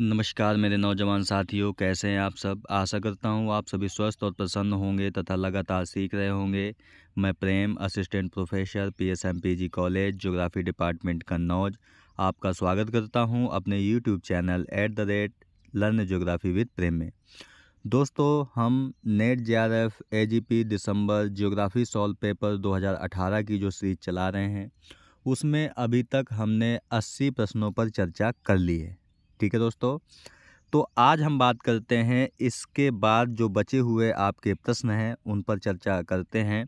नमस्कार मेरे नौजवान साथियों कैसे हैं आप सब आशा करता हूं आप सभी स्वस्थ और प्रसन्न होंगे तथा लगातार सीख रहे होंगे मैं Prem assistant professor PSMPG college geography department Kannauj आपका स्वागत करता हूं अपने YouTube channel at the rate learn geography with Prem में दोस्तों हम NET J R F A G P दिसंबर ज्योग्राफी सॉल्व पेपर अठारह की जो सीरीज चला रहे हैं उसमें अभी तक हमने अस्सी प्रश्नों पर चर्चा कर ली है ठीक है दोस्तों तो आज हम बात करते हैं इसके बाद जो बचे हुए आपके प्रश्न हैं उन पर चर्चा करते हैं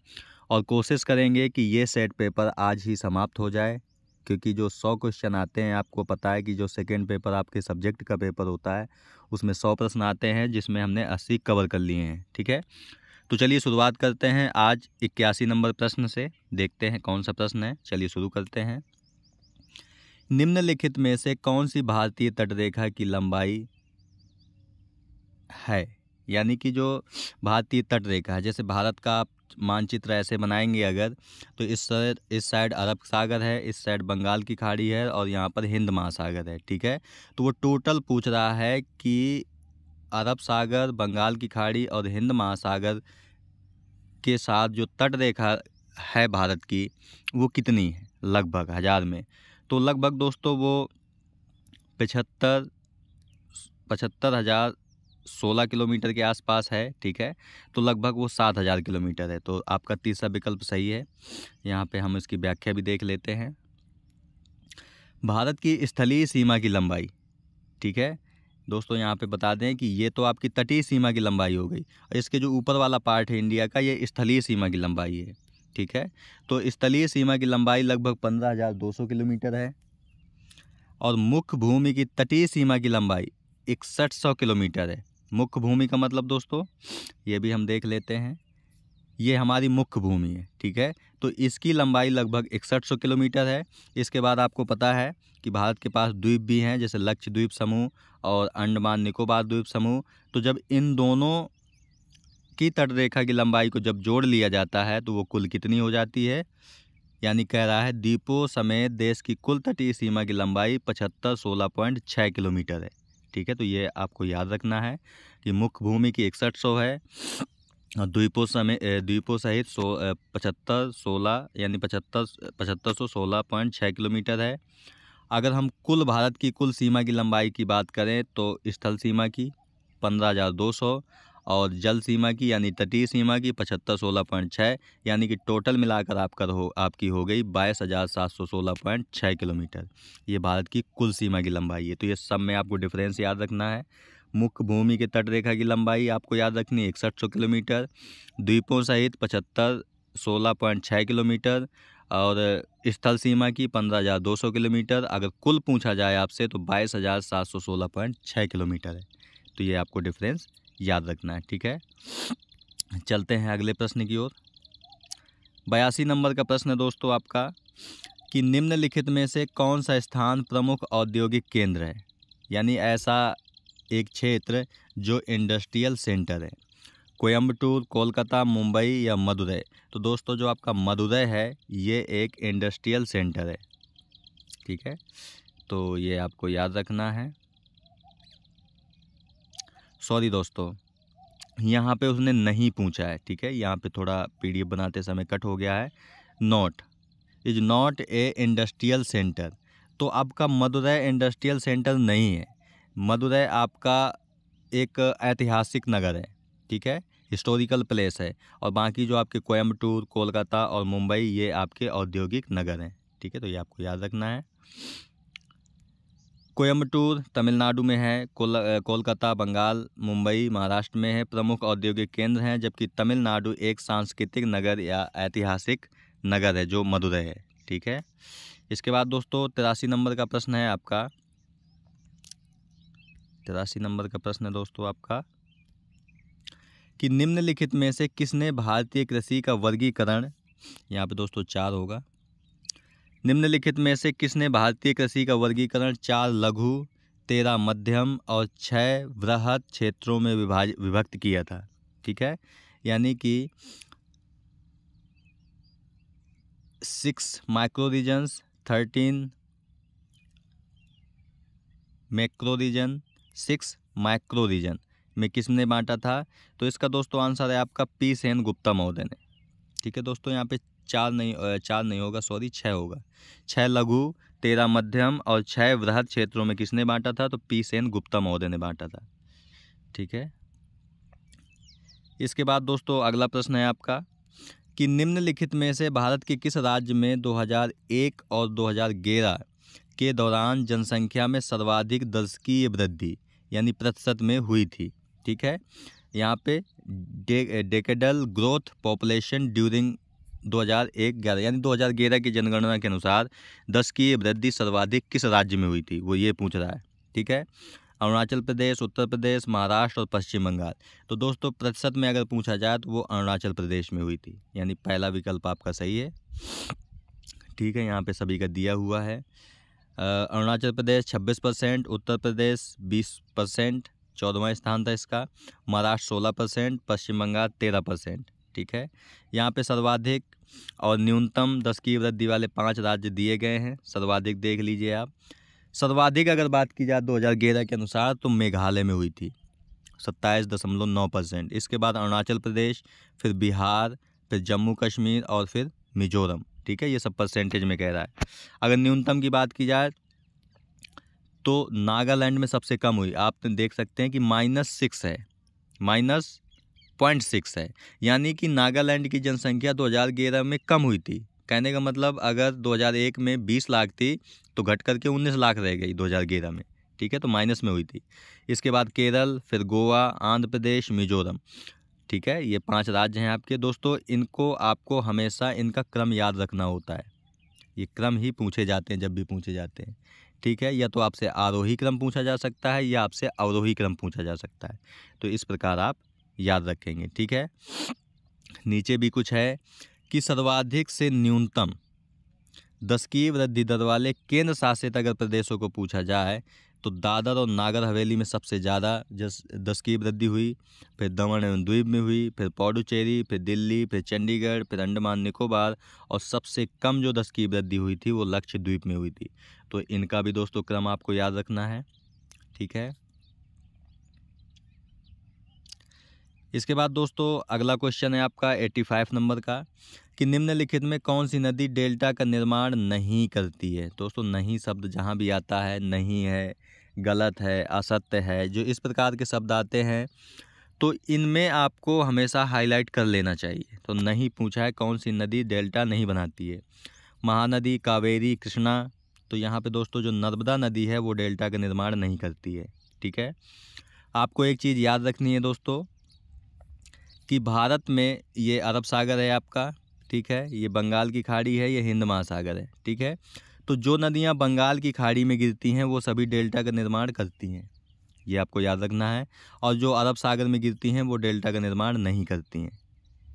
और कोशिश करेंगे कि ये सेट पेपर आज ही समाप्त हो जाए क्योंकि जो सौ क्वेश्चन आते हैं आपको पता है कि जो सेकेंड पेपर आपके सब्जेक्ट का पेपर होता है उसमें सौ प्रश्न आते हैं जिसमें हमने अस्सी कवर कर लिए हैं ठीक है तो चलिए शुरुआत करते हैं आज इक्यासी नंबर प्रश्न से देखते हैं कौन सा प्रश्न है चलिए शुरू करते हैं निम्नलिखित में से कौन सी भारतीय तटरेखा की लंबाई है यानी कि जो भारतीय तटरेखा है जैसे भारत का आप मानचित्र ऐसे बनाएंगे अगर तो इस साइड इस साइड अरब सागर है इस साइड बंगाल की खाड़ी है और यहाँ पर हिंद महासागर है ठीक है तो वो टोटल पूछ रहा है कि अरब सागर बंगाल की खाड़ी और हिंद महासागर के साथ जो तटरेखा है भारत की वो कितनी है लगभग हज़ार में तो लगभग दोस्तों वो पचहत्तर पचहत्तर हज़ार सोलह किलोमीटर के आसपास है ठीक है तो लगभग वो सात हज़ार किलोमीटर है तो आपका तीसरा विकल्प सही है यहाँ पे हम इसकी व्याख्या भी देख लेते हैं भारत की स्थलीय सीमा की लंबाई ठीक है दोस्तों यहाँ पे बता दें कि ये तो आपकी तटीय सीमा की लंबाई हो गई और इसके जो ऊपर वाला पार्ट है इंडिया का ये स्थलीय सीमा की लंबाई है ठीक है तो स्थलीय सीमा की लंबाई लगभग पंद्रह हज़ार दो सौ किलोमीटर है और मुख्य भूमि की तटीय सीमा की लंबाई इकसठ सौ किलोमीटर है मुख्य भूमि का मतलब दोस्तों ये भी हम देख लेते हैं ये हमारी मुख्य भूमि है ठीक है तो इसकी लंबाई लगभग इकसठ सौ किलोमीटर है इसके बाद आपको पता है कि भारत के पास द्वीप भी हैं जैसे द्वीप समूह और अंडमान निकोबार द्वीप समूह तो जब इन दोनों की तटरेखा की लंबाई को जब जोड़ लिया जाता है तो वो कुल कितनी हो जाती है यानी कह रहा है द्वीपों समेत देश की कुल तटीय सीमा की लंबाई पचहत्तर सोलह पॉइंट छः किलोमीटर है ठीक है तो ये आपको याद रखना है कि मुख्य भूमि की इकसठ सौ है द्वीपों समय द्वीपों सहित सो पचहत्तर सोलह यानी पचहत्तर पचहत्तर सौ सोलह पॉइंट छः किलोमीटर है अगर हम कुल भारत की कुल सीमा की लंबाई की बात करें तो स्थल सीमा की पंद्रह हज़ार दो सौ और जल सीमा की यानी तटीय सीमा की पचहत्तर सोलह पॉइंट छः यानी कि टोटल मिलाकर आपका हो आपकी हो गई बाईस हज़ार सात सौ सोलह पॉइंट छः किलोमीटर ये भारत की कुल सीमा की लंबाई है तो ये सब में आपको डिफरेंस याद रखना है मुख्य भूमि के तट रेखा की लंबाई आपको याद रखनी है इकसठ सौ किलोमीटर द्वीपों सहित पचहत्तर सोलह पॉइंट छः किलोमीटर और स्थल सीमा की पंद्रह हज़ार दो सौ किलोमीटर अगर कुल पूछा जाए आपसे तो बाईस हज़ार सात सौ सोलह पॉइंट छः किलोमीटर है तो ये आपको डिफरेंस याद रखना है ठीक है चलते हैं अगले प्रश्न की ओर बयासी नंबर का प्रश्न है दोस्तों आपका कि निम्नलिखित में से कौन सा स्थान प्रमुख औद्योगिक केंद्र है यानी ऐसा एक क्षेत्र जो इंडस्ट्रियल सेंटर है कोयम्बटूर कोलकाता मुंबई या मदुरई तो दोस्तों जो आपका मदुरई है ये एक इंडस्ट्रियल सेंटर है ठीक है तो ये आपको याद रखना है सॉरी दोस्तों यहाँ पे उसने नहीं पूछा है ठीक है यहाँ पे थोड़ा पीडीएफ बनाते समय कट हो गया है not is not a industrial centre तो आपका मदुरै इंडस्ट्रियल सेंटर नहीं है मदुरै आपका एक ऐतिहासिक नगर है ठीक है हिस्टोरिकल प्लेस है और बाकी जो आपके कोयम्बटूर कोलकाता और मुंबई ये आपके औद्योगिक नगर हैं ठीक है तो ये आपको याद रखना है कोयम्बटूर तमिलनाडु में है कोल कोलकाता बंगाल मुंबई महाराष्ट्र में है प्रमुख औद्योगिक केंद्र हैं जबकि तमिलनाडु एक सांस्कृतिक नगर या ऐतिहासिक नगर है जो मदुरै है ठीक है इसके बाद दोस्तों तिरासी नंबर का प्रश्न है आपका तिरासी नंबर का प्रश्न है दोस्तों आपका कि निम्नलिखित में से किसने भारतीय कृषि का वर्गीकरण यहाँ पे दोस्तों चार होगा निम्नलिखित में से किसने भारतीय कृषि का वर्गीकरण चार लघु तेरह मध्यम और छः वृहद क्षेत्रों में विभाज विभक्त किया था ठीक है यानी कि six micro regions thirteen macro region six micro region में किसने बांटा था तो इसका दोस्तों आंसर है आपका पी सेन गुप्ता महोदय ने ठीक है दोस्तों यहाँ पे चार नहीं चार नहीं होगा सॉरी छः होगा छः लघु तेरह मध्यम और छः वृहद क्षेत्रों में किसने बांटा था तो पी सेन गुप्ता महोदय ने बांटा था ठीक है इसके बाद दोस्तों अगला प्रश्न है आपका कि निम्नलिखित में से भारत के किस राज्य में 2001 और 2011 के दौरान जनसंख्या में सर्वाधिक दर्शकीय वृद्धि यानी प्रतिशत में हुई थी ठीक है यहाँ पे डेकेडल ग्रोथ पॉपुलेशन ड्यूरिंग 2001 ग्यारह यानी 2011 की जनगणना के अनुसार दस की वृद्धि सर्वाधिक किस राज्य में हुई थी वो ये पूछ रहा है ठीक है अरुणाचल प्रदेश उत्तर प्रदेश महाराष्ट्र और पश्चिम बंगाल तो दोस्तों प्रतिशत में अगर पूछा जाए तो वो अरुणाचल प्रदेश में हुई थी यानी पहला विकल्प आपका सही है ठीक है यहाँ पर सभी का दिया हुआ है अरुणाचल प्रदेश छब्बीस परसेंट उत्तर प्रदेश बीस परसेंट चौदहवा स्थान था इसका महाराष्ट्र 16 परसेंट पश्चिम बंगाल 13 परसेंट ठीक है यहाँ पे सर्वाधिक और न्यूनतम दस की वृद्धि वाले पाँच राज्य दिए गए हैं सर्वाधिक देख लीजिए आप सर्वाधिक अगर बात की जाए दो के अनुसार तो मेघालय में हुई थी सत्ताईस दशमलव नौ परसेंट इसके बाद अरुणाचल प्रदेश फिर बिहार फिर जम्मू कश्मीर और फिर मिजोरम ठीक है ये सब परसेंटेज में कह रहा है अगर न्यूनतम की बात की जाए तो नागालैंड में सबसे कम हुई आप देख सकते हैं कि माइनस सिक्स है माइनस पॉइंट सिक्स है यानी कि नागालैंड की जनसंख्या दो में कम हुई थी कहने का मतलब अगर 2001 में 20 लाख थी तो घट करके 19 लाख रह गई 2011 में ठीक है तो माइनस में हुई थी इसके बाद केरल फिर गोवा आंध्र प्रदेश मिजोरम ठीक है ये पांच राज्य हैं आपके दोस्तों इनको आपको हमेशा इनका क्रम याद रखना होता है ये क्रम ही पूछे जाते हैं जब भी पूछे जाते हैं ठीक है या तो आपसे आरोही क्रम पूछा जा सकता है या आपसे अवरोही क्रम पूछा जा सकता है तो इस प्रकार आप याद रखेंगे ठीक है नीचे भी कुछ है कि सर्वाधिक से न्यूनतम दस की वृद्धि दर वाले केंद्र शासित अगर प्रदेशों को पूछा जाए तो दादर और नागर हवेली में सबसे ज़्यादा जस दस की वृद्धि हुई फिर दमन एवं द्वीप में हुई फिर पौडुचेरी फिर दिल्ली फिर चंडीगढ़ फिर अंडमान निकोबार और सबसे कम जो दस की वृद्धि हुई थी वो लक्षद्वीप में हुई थी तो इनका भी दोस्तों क्रम आपको याद रखना है ठीक है इसके बाद दोस्तों अगला क्वेश्चन है आपका 85 नंबर का कि निम्नलिखित में कौन सी नदी डेल्टा का निर्माण नहीं करती है दोस्तों नहीं शब्द जहाँ भी आता है नहीं है गलत है असत्य है जो इस प्रकार के शब्द आते हैं तो इनमें आपको हमेशा हाईलाइट कर लेना चाहिए तो नहीं पूछा है कौन सी नदी डेल्टा नहीं बनाती है महानदी कावेरी कृष्णा तो यहाँ पे दोस्तों जो नर्मदा नदी है वो डेल्टा का निर्माण नहीं करती है ठीक है आपको एक चीज़ याद रखनी है दोस्तों कि भारत में ये अरब सागर है आपका ठीक है ये बंगाल की खाड़ी है ये हिंद महासागर है ठीक है तो जो नदियाँ बंगाल की खाड़ी में गिरती हैं वो सभी डेल्टा का निर्माण करती हैं ये आपको याद रखना है और जो अरब सागर में गिरती हैं वो डेल्टा का निर्माण नहीं करती हैं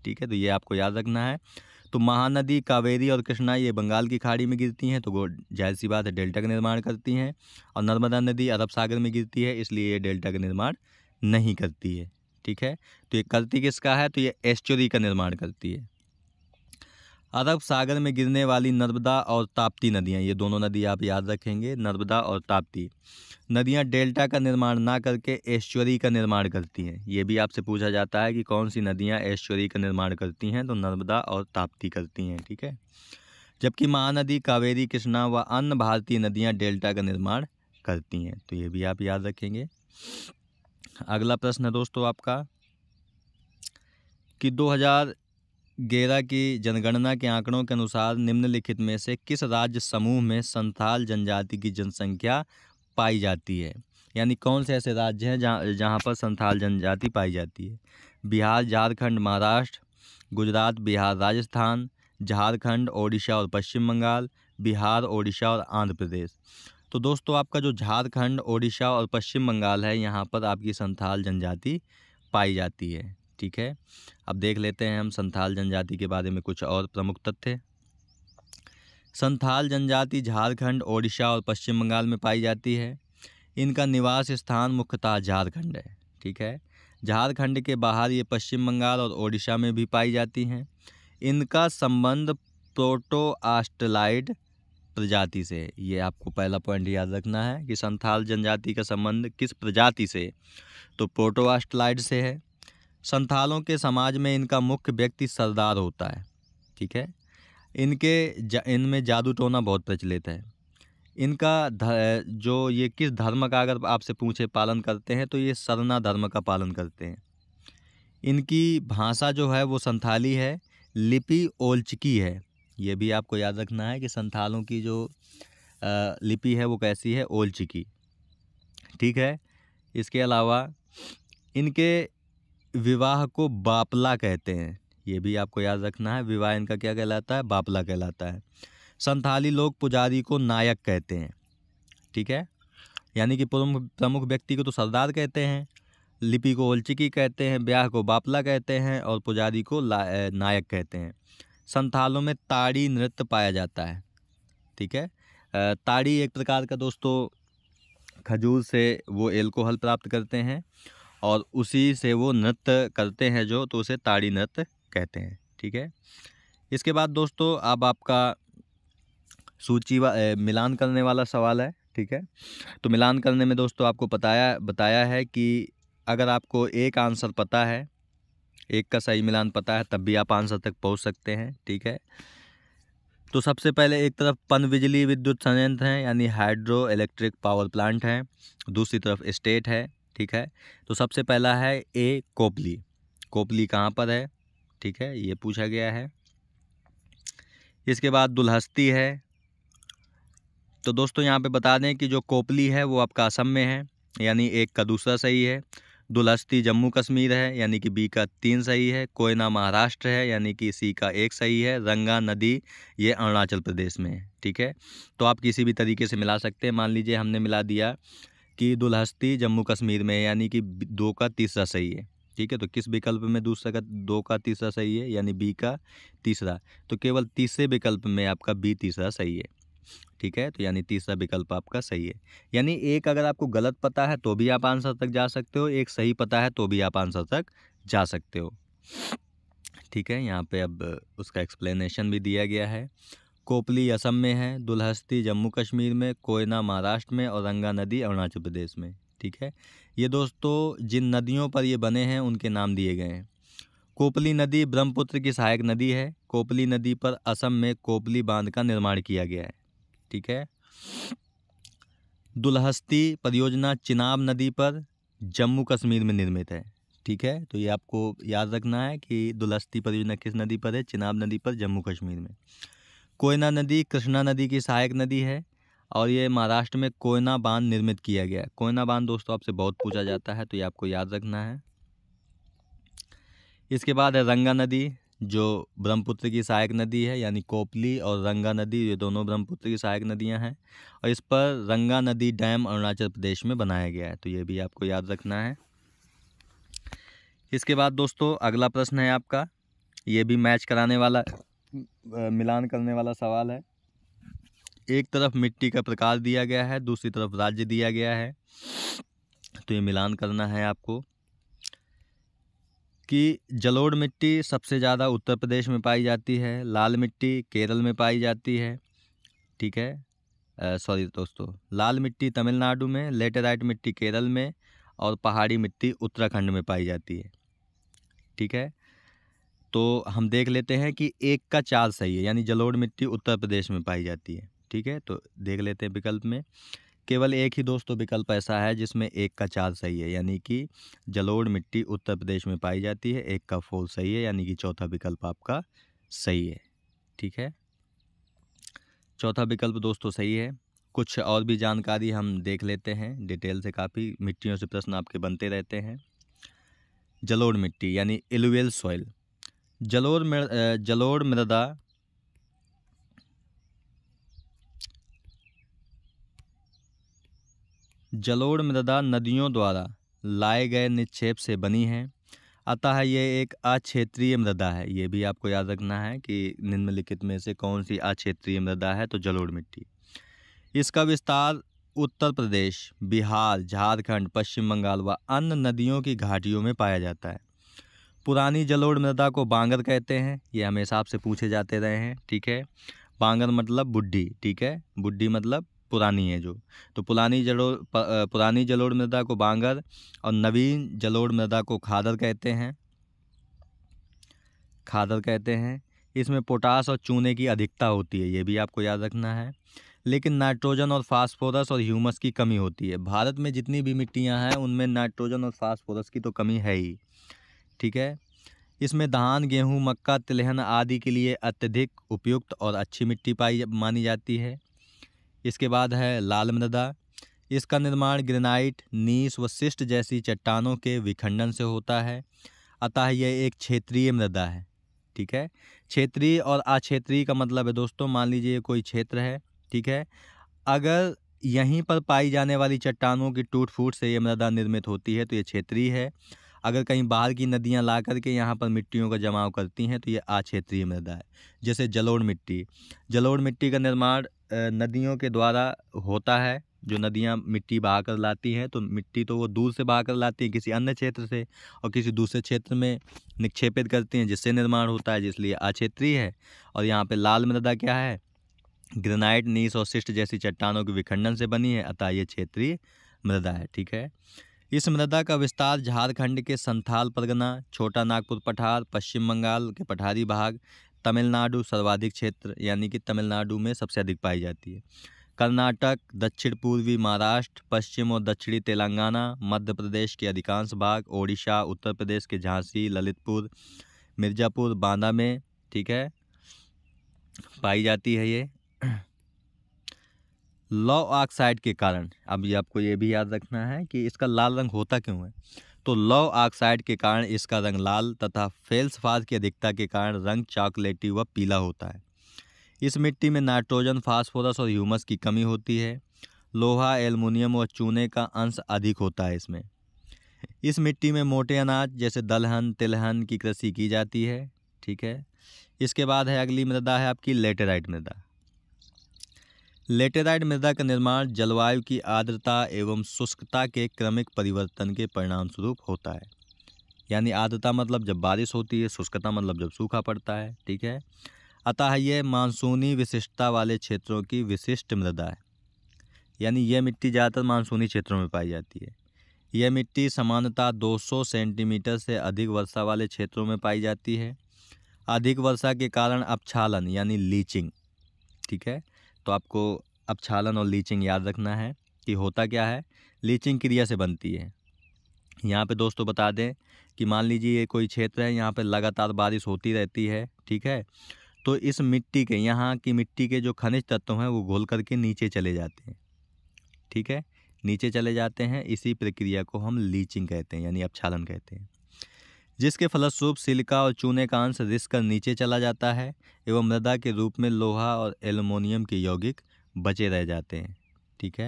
ठीक है तो ये आपको याद रखना है तो महानदी कावेरी और कृष्णा ये बंगाल की खाड़ी में गिरती हैं तो वो जाहिर सी बात है डेल्टा का निर्माण करती हैं और नर्मदा नदी अरब सागर में गिरती है इसलिए ये डेल्टा का निर्माण नहीं करती है ठीक है तो ये गलती किसका है तो ये एस्चुरी का निर्माण करती है अरब सागर में गिरने वाली नर्मदा और ताप्ती नदियाँ ये दोनों नदी आप याद रखेंगे नर्मदा और ताप्ती नदियाँ डेल्टा का निर्माण ना करके एश्वरी का निर्माण करती हैं ये भी आपसे पूछा जाता है कि कौन सी नदियाँ एश्वरी का निर्माण करती हैं तो नर्मदा और ताप्ती करती हैं ठीक है जबकि महानदी कावेरी कृष्णा व अन्य भारतीय नदियाँ डेल्टा का निर्माण करती हैं तो ये भी आप याद रखेंगे अगला प्रश्न है दोस्तों आपका कि 2011 की जनगणना के आंकड़ों के अनुसार निम्नलिखित में से किस राज्य समूह में संथाल जनजाति की जनसंख्या पाई जाती है यानी कौन से ऐसे राज्य हैं जहाँ जहाँ पर संथाल जनजाति पाई जाती है बिहार झारखंड महाराष्ट्र गुजरात बिहार राजस्थान झारखंड ओडिशा और पश्चिम बंगाल बिहार ओडिशा और आंध्र प्रदेश तो दोस्तों आपका जो झारखंड ओडिशा और पश्चिम बंगाल है यहाँ पर आपकी संथाल जनजाति पाई जाती है ठीक है अब देख लेते हैं हम संथाल जनजाति के बारे में कुछ और प्रमुख तथ्य संथाल जनजाति झारखंड ओडिशा और पश्चिम बंगाल में पाई जाती है इनका निवास स्थान मुख्यतः झारखंड है ठीक है झारखंड के बाहर ये पश्चिम बंगाल और ओडिशा में भी पाई जाती हैं इनका संबंध प्रोटो आस्टलाइड प्रजाति से ये आपको पहला पॉइंट याद रखना है कि संथाल जनजाति का संबंध किस प्रजाति से तो प्रोटोआस्टलाइड से है संथालों के समाज में इनका मुख्य व्यक्ति सरदार होता है ठीक है इनके जा, इनमें जादू टोना बहुत प्रचलित है इनका जो ये किस धर्म का अगर आपसे पूछे पालन करते हैं तो ये सरना धर्म का पालन करते हैं इनकी भाषा जो है वो संथाली है लिपि ओलचकी है ये भी आपको याद रखना है कि संथालों की जो लिपि है वो कैसी है ओलची की ठीक है इसके अलावा इनके विवाह को बापला कहते हैं ये भी आपको याद रखना है विवाह इनका क्या कहलाता है बापला कहलाता है संथाली लोग पुजारी को नायक कहते हैं ठीक है यानी कि प्रमुख प्रमुख व्यक्ति को तो सरदार कहते हैं लिपि को ओलचिकी कहते हैं ब्याह को बापला कहते हैं और पुजारी को नायक कहते हैं संथालों में ताड़ी नृत्य पाया जाता है ठीक है ताड़ी एक प्रकार का दोस्तों खजूर से वो एल्कोहल प्राप्त करते हैं और उसी से वो नृत्य करते हैं जो तो उसे ताड़ी नृत्य कहते हैं ठीक है इसके बाद दोस्तों अब आपका सूची वा, मिलान करने वाला सवाल है ठीक है तो मिलान करने में दोस्तों आपको बताया बताया है कि अगर आपको एक आंसर पता है एक का सही मिलान पता है तब भी आप आंसर तक पहुंच सकते हैं ठीक है तो सबसे पहले एक तरफ पन बिजली विद्युत संयंत्र हैं यानी हाइड्रो इलेक्ट्रिक पावर प्लांट हैं दूसरी तरफ स्टेट है ठीक है तो सबसे पहला है ए कोपली कोपली कहाँ पर है ठीक है ये पूछा गया है इसके बाद दुल्हस्ती है तो दोस्तों यहाँ पे बता दें कि जो कोपली है वो आपका असम में है यानी एक का दूसरा सही है दुलस्ती जम्मू कश्मीर है यानी कि बी का तीन सही है कोयना महाराष्ट्र है यानी कि सी का एक सही है रंगा नदी ये अरुणाचल प्रदेश में है ठीक है तो आप किसी भी तरीके से मिला सकते हैं मान लीजिए हमने मिला दिया कि दुलहस्ती जम्मू कश्मीर में यानी कि दो का तीसरा सही है ठीक है तो किस विकल्प में दूसरा का दो का तीसरा सही है यानी बी का तीसरा तो केवल तीसरे विकल्प में आपका बी तीसरा सही है ठीक है तो यानी तीसरा विकल्प आपका सही है यानी एक अगर आपको गलत पता है तो भी आप आंसर तक जा सकते हो एक सही पता है तो भी आप आंसर तक जा सकते हो ठीक है यहाँ पे अब उसका एक्सप्लेनेशन भी दिया गया है कोपली असम में है दुलहस्ती जम्मू कश्मीर में कोयना महाराष्ट्र में और रंगा नदी अरुणाचल प्रदेश में ठीक है ये दोस्तों जिन नदियों पर ये बने हैं उनके नाम दिए गए हैं कोपली नदी ब्रह्मपुत्र की सहायक नदी है कोपली नदी पर असम में कोपली बांध का निर्माण किया गया है ठीक है दुलहस्ती परियोजना चिनाब नदी पर जम्मू कश्मीर में निर्मित है ठीक है तो ये आपको याद रखना है कि दुलहस्ती परियोजना किस नदी पर है चिनाब नदी पर जम्मू कश्मीर में कोयना नदी कृष्णा नदी की सहायक नदी है और ये महाराष्ट्र में कोयना बांध निर्मित किया गया कोयना बांध दोस्तों आपसे बहुत पूछा जाता है तो ये आपको याद रखना है इसके बाद है रंगा नदी जो ब्रह्मपुत्र की सहायक नदी है यानी कोपली और रंगा नदी ये दोनों ब्रह्मपुत्र की सहायक नदियां हैं और इस पर रंगा नदी डैम अरुणाचल प्रदेश में बनाया गया है तो ये भी आपको याद रखना है इसके बाद दोस्तों अगला प्रश्न है आपका ये भी मैच कराने वाला मिलान करने वाला सवाल है एक तरफ मिट्टी का प्रकार दिया गया है दूसरी तरफ राज्य दिया गया है तो ये मिलान करना है आपको कि जलोढ़ मिट्टी सबसे ज़्यादा उत्तर प्रदेश में पाई जाती है लाल मिट्टी केरल में पाई जाती है ठीक है सॉरी दोस्तों लाल मिट्टी तमिलनाडु में लेटेराइट मिट्टी केरल में और पहाड़ी मिट्टी उत्तराखंड में पाई जाती है ठीक है तो हम देख लेते हैं कि एक का चार सही है यानी जलोढ़ मिट्टी उत्तर प्रदेश में पाई जाती है ठीक है तो देख लेते हैं विकल्प में केवल एक ही दोस्तों तो विकल्प ऐसा है जिसमें एक का चाल सही है यानी कि जलोड़ मिट्टी उत्तर प्रदेश में पाई जाती है एक का फोल सही है यानी कि चौथा विकल्प आपका सही है ठीक है चौथा विकल्प दोस्तों सही है कुछ और भी जानकारी हम देख लेते हैं डिटेल से काफ़ी मिट्टियों से प्रश्न आपके बनते रहते हैं जलोड़ मिट्टी यानी एलुवेल सॉइल जलोढ़ जलोड़ मृदा जलोढ़ मृदा नदियों द्वारा लाए गए निक्षेप से बनी है अतः ये एक अक्षेत्रीय मृदा है ये भी आपको याद रखना है कि निम्नलिखित में से कौन सी अक्षेत्रीय मृदा है तो जलोढ़ मिट्टी इसका विस्तार उत्तर प्रदेश बिहार झारखंड पश्चिम बंगाल व अन्य नदियों की घाटियों में पाया जाता है पुरानी जलोढ़ मृदा को बांगर कहते हैं ये हमेशा आपसे पूछे जाते रहे हैं ठीक है बांगर मतलब बुढ़ी ठीक है बुढ़ी मतलब पुरानी है जो तो पुरानी जलोड़ पुरानी जलोड़ मृदा को बांगर और नवीन जलोड़ मृदा को खादर कहते हैं खादर कहते हैं इसमें पोटास और चूने की अधिकता होती है ये भी आपको याद रखना है लेकिन नाइट्रोजन और फास्फोरस और ह्यूमस की कमी होती है भारत में जितनी भी मिट्टियाँ हैं उनमें नाइट्रोजन और फास्फोरस की तो कमी है ही ठीक है इसमें धान गेहूं, मक्का तिलहन आदि के लिए अत्यधिक उपयुक्त और अच्छी मिट्टी पाई मानी जाती है इसके बाद है लाल मृदा इसका निर्माण ग्रेनाइट नीस व शिष्ट जैसी चट्टानों के विखंडन से होता है अतः यह एक क्षेत्रीय मृदा है ठीक है क्षेत्रीय और अक्षेत्रीय का मतलब है दोस्तों मान लीजिए कोई क्षेत्र है ठीक है अगर यहीं पर पाई जाने वाली चट्टानों की टूट फूट से ये मृदा निर्मित होती है तो ये क्षेत्रीय है अगर कहीं बाहर की नदियां ला करके यहाँ पर मिट्टियों का जमाव करती हैं तो ये अक्षेत्रीय मृदा है जैसे जलोड़ मिट्टी जलोड़ मिट्टी का निर्माण नदियों के द्वारा होता है जो नदियाँ मिट्टी बहा कर लाती हैं तो मिट्टी तो वो दूर से बहा कर लाती हैं किसी अन्य क्षेत्र से और किसी दूसरे क्षेत्र में निक्षेपित करती हैं जिससे निर्माण होता है जिसलिए अक्षेत्रीय है और यहाँ पे लाल मृदा क्या है ग्रेनाइट नीस और शिष्ट जैसी चट्टानों के विखंडन से बनी है अतः ये क्षेत्रीय मृदा है ठीक है इस मृदा का विस्तार झारखंड के संथाल परगना छोटा नागपुर पठार पश्चिम बंगाल के पठारी भाग तमिलनाडु सर्वाधिक क्षेत्र यानी कि तमिलनाडु में सबसे अधिक पाई जाती है कर्नाटक दक्षिण पूर्वी महाराष्ट्र पश्चिम और दक्षिणी तेलंगाना मध्य प्रदेश के अधिकांश भाग ओडिशा उत्तर प्रदेश के झांसी ललितपुर मिर्ज़ापुर बांदा में ठीक है पाई जाती है ये लौ ऑक्साइड के कारण अब ये आपको ये भी याद रखना है कि इसका लाल रंग होता क्यों है तो लौ ऑक्साइड के कारण इसका रंग लाल तथा फेल्सफाज की अधिकता के कारण रंग चॉकलेटी व पीला होता है इस मिट्टी में नाइट्रोजन फास्फोरस और ह्यूमस की कमी होती है लोहा एल्युमिनियम और चूने का अंश अधिक होता है इसमें इस मिट्टी में मोटे अनाज जैसे दलहन तिलहन की कृषि की जाती है ठीक है इसके बाद है अगली मृदा है आपकी लेटेराइट मृदा लेटेराइड मृदा का निर्माण जलवायु की आर्द्रता एवं शुष्कता के क्रमिक परिवर्तन के परिणाम स्वरूप होता है यानी आर्द्रता मतलब जब बारिश होती है शुष्कता मतलब जब सूखा पड़ता है ठीक है अतः यह मानसूनी विशिष्टता वाले क्षेत्रों की विशिष्ट मृदा है यानी यह मिट्टी ज़्यादातर मानसूनी क्षेत्रों में पाई जाती है यह मिट्टी सामान्यतः 200 सेंटीमीटर से अधिक वर्षा वाले क्षेत्रों में पाई जाती है अधिक वर्षा के कारण अपछालन यानी लीचिंग ठीक है तो आपको अपछालन और लीचिंग याद रखना है कि होता क्या है लीचिंग क्रिया से बनती है यहाँ पे दोस्तों बता दें कि मान लीजिए ये कोई क्षेत्र है यहाँ पे लगातार बारिश होती रहती है ठीक है तो इस मिट्टी के यहाँ की मिट्टी के जो खनिज तत्व हैं वो घोल करके नीचे चले जाते हैं ठीक है नीचे चले जाते हैं इसी प्रक्रिया को हम लीचिंग कहते हैं यानी अपछालन कहते हैं जिसके फलस्वरूप सिलिका और चूने का अंश रिस कर नीचे चला जाता है एवं मृदा के रूप में लोहा और एल्युमिनियम के यौगिक बचे रह जाते हैं ठीक है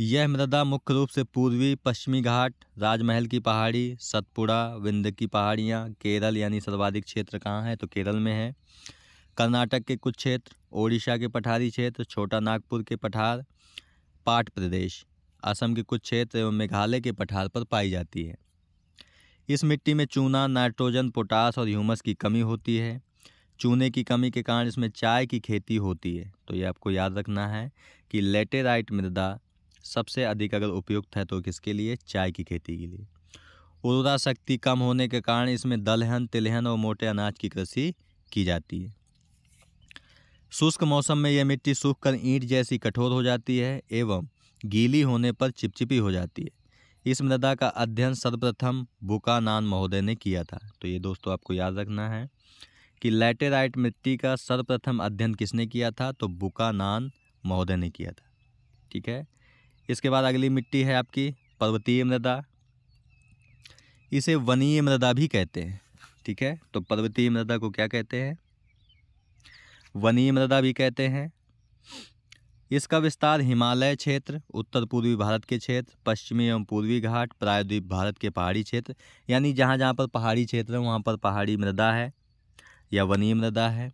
यह मृदा मुख्य रूप से पूर्वी पश्चिमी घाट राजमहल की पहाड़ी सतपुड़ा विंध्य की पहाड़ियाँ केरल यानी सर्वाधिक क्षेत्र कहाँ है तो केरल में है कर्नाटक के कुछ क्षेत्र ओडिशा के पठारी क्षेत्र छोटा नागपुर के पठार पाट प्रदेश असम के कुछ क्षेत्र एवं मेघालय के पठार पर पाई जाती है इस मिट्टी में चूना नाइट्रोजन पोटास और ह्यूमस की कमी होती है चूने की कमी के कारण इसमें चाय की खेती होती है तो ये आपको याद रखना है कि लेटेराइट मृदा सबसे अधिक अगर उपयुक्त है तो किसके लिए चाय की खेती के लिए उर्वरा शक्ति कम होने के कारण इसमें दलहन तिलहन और मोटे अनाज की कृषि की जाती है शुष्क मौसम में यह मिट्टी सूख कर ईंट जैसी कठोर हो जाती है एवं गीली होने पर चिपचिपी हो जाती है इस मृदा का अध्ययन सर्वप्रथम बुकानान महोदय ने किया था तो ये दोस्तों आपको याद रखना है कि लेटेराइट मिट्टी का सर्वप्रथम अध्ययन किसने किया था तो बुकानान महोदय ने किया था ठीक है इसके बाद अगली मिट्टी है आपकी पर्वतीय मृदा इसे वनीय मृदा भी कहते हैं ठीक है तो पर्वतीय मृदा को क्या कहते हैं वनीय मृदा भी कहते हैं इसका विस्तार हिमालय क्षेत्र उत्तर पूर्वी भारत के क्षेत्र पश्चिमी एवं पूर्वी घाट प्रायद्वीप भारत के पहाड़ी क्षेत्र यानी जहाँ जहाँ पर पहाड़ी क्षेत्र है वहाँ पर पहाड़ी मृदा है या वनीय मृदा है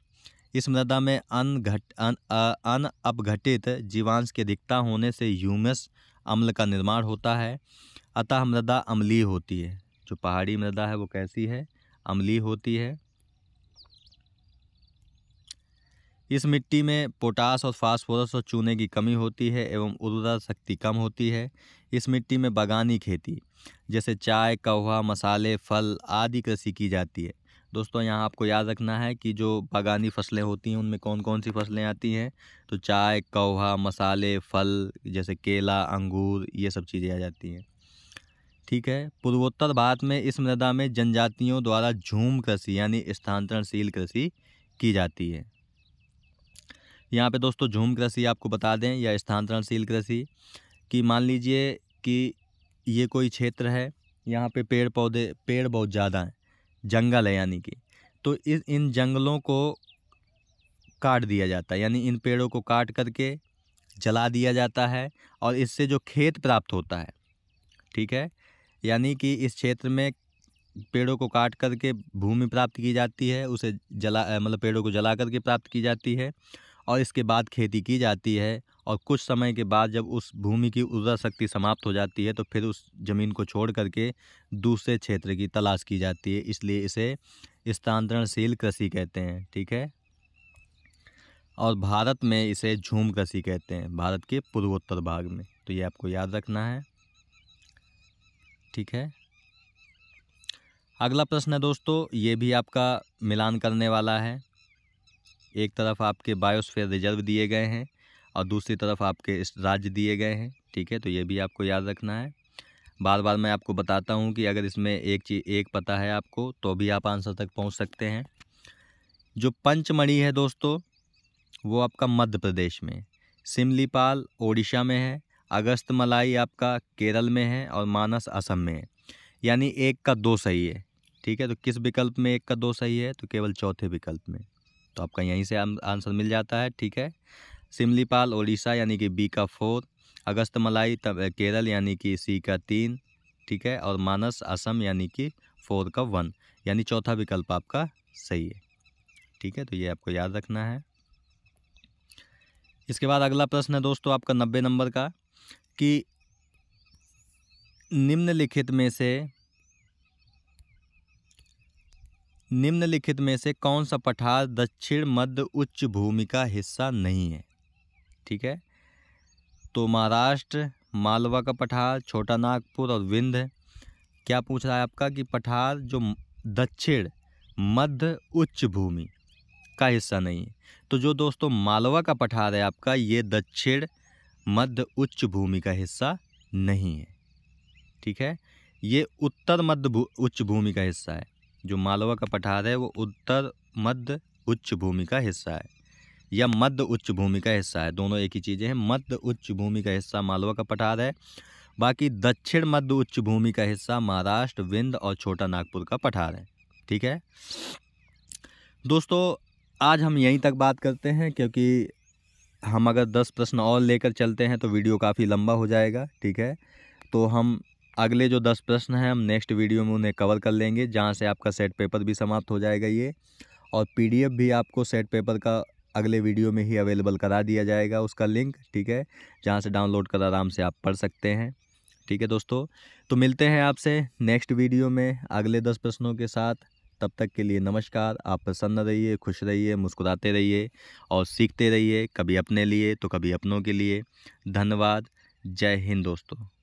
इस मृदा में घट अन अपघटित जीवांश के अधिकता होने से ह्यूमस अम्ल का निर्माण होता है अतः मृदा अम्लीय होती है जो पहाड़ी मृदा है वो कैसी है अम्लीय होती है इस मिट्टी में पोटास और फास्फोरस और चूने की कमी होती है एवं उर्वरा शक्ति कम होती है इस मिट्टी में बागानी खेती जैसे चाय कौवा मसाले फल आदि कृषि की जाती है दोस्तों यहाँ आपको याद रखना है कि जो बागानी फसलें होती हैं उनमें कौन कौन सी फसलें आती हैं तो चाय कौवा मसाले फल जैसे केला अंगूर ये सब चीज़ें आ जाती हैं ठीक है पूर्वोत्तर भारत में इस मृदा में जनजातियों द्वारा झूम कृषि यानी स्थानांतरणशील कृषि की जाती है यहाँ पे दोस्तों झूम कृषि आपको बता दें या स्थानांतरणशील कृषि कि मान लीजिए कि ये कोई क्षेत्र है यहाँ पे पेड़ पौधे पेड़ बहुत ज़्यादा हैं जंगल है यानी कि तो इस इन जंगलों को काट दिया जाता है यानी इन पेड़ों को काट करके जला दिया जाता है और इससे जो खेत प्राप्त होता है ठीक है यानी कि इस क्षेत्र में पेड़ों को काट करके भूमि प्राप्त की जाती है उसे जला मतलब पेड़ों को जला करके प्राप्त की जाती है और इसके बाद खेती की जाती है और कुछ समय के बाद जब उस भूमि की ऊर्जा शक्ति समाप्त हो जाती है तो फिर उस ज़मीन को छोड़ करके दूसरे क्षेत्र की तलाश की जाती है इसलिए इसे स्थानांतरणशील कृषि कहते हैं ठीक है और भारत में इसे झूम कृषि कहते हैं भारत के पूर्वोत्तर भाग में तो ये आपको याद रखना है ठीक है अगला प्रश्न है दोस्तों ये भी आपका मिलान करने वाला है एक तरफ आपके बायोस्फेयर रिजर्व दिए गए हैं और दूसरी तरफ आपके राज्य दिए गए हैं ठीक है तो ये भी आपको याद रखना है बार बार मैं आपको बताता हूँ कि अगर इसमें एक चीज़ एक पता है आपको तो भी आप आंसर तक पहुँच सकते हैं जो पंचमढ़ी है दोस्तों वो आपका मध्य प्रदेश में सिमलीपाल ओडिशा में है अगस्त मलाई आपका केरल में है और मानस असम में है यानी एक का दो सही है ठीक है तो किस विकल्प में एक का दो सही है तो केवल चौथे विकल्प में तो आपका यहीं से आंसर मिल जाता है ठीक है सिमलीपाल ओडिशा यानी कि बी का फोर अगस्त तब केरल यानी कि सी का तीन ठीक है और मानस असम यानी कि फोर का वन यानी चौथा विकल्प आपका सही है ठीक है तो ये आपको याद रखना है इसके बाद अगला प्रश्न है दोस्तों आपका नब्बे नंबर का कि निम्नलिखित में से निम्नलिखित में से कौन सा पठार दक्षिण मध्य उच्च भूमि का हिस्सा नहीं है ठीक है तो महाराष्ट्र मालवा का पठार छोटा नागपुर और विंध्य क्या पूछ रहा है आपका कि पठार जो दक्षिण मध्य उच्च भूमि का हिस्सा नहीं है तो जो दोस्तों मालवा का पठार है आपका ये दक्षिण मध्य उच्च भूमि का हिस्सा नहीं है ठीक है ये उत्तर मध्य उच्च भूमि का हिस्सा है जो मालवा का पठार है वो उत्तर मध्य उच्च भूमि का हिस्सा है या मध्य उच्च भूमि का हिस्सा है दोनों एक ही चीज़ें हैं मध्य उच्च भूमि का हिस्सा मालवा का पठार है बाकी दक्षिण मध्य उच्च भूमि का हिस्सा महाराष्ट्र विंद और छोटा नागपुर का पठार है ठीक है दोस्तों आज हम यहीं तक बात करते हैं क्योंकि हम अगर दस प्रश्न और लेकर चलते हैं तो वीडियो काफ़ी लंबा हो जाएगा ठीक है तो हम अगले जो दस प्रश्न हैं हम नेक्स्ट वीडियो में उन्हें कवर कर लेंगे जहाँ से आपका सेट पेपर भी समाप्त हो जाएगा ये और पी भी आपको सेट पेपर का अगले वीडियो में ही अवेलेबल करा दिया जाएगा उसका लिंक ठीक है जहाँ से डाउनलोड कर आराम से आप पढ़ सकते हैं ठीक है दोस्तों तो मिलते हैं आपसे नेक्स्ट वीडियो में अगले दस प्रश्नों के साथ तब तक के लिए नमस्कार आप प्रसन्न रहिए खुश रहिए मुस्कुराते रहिए और सीखते रहिए कभी अपने लिए तो कभी अपनों के लिए धन्यवाद जय हिंद दोस्तों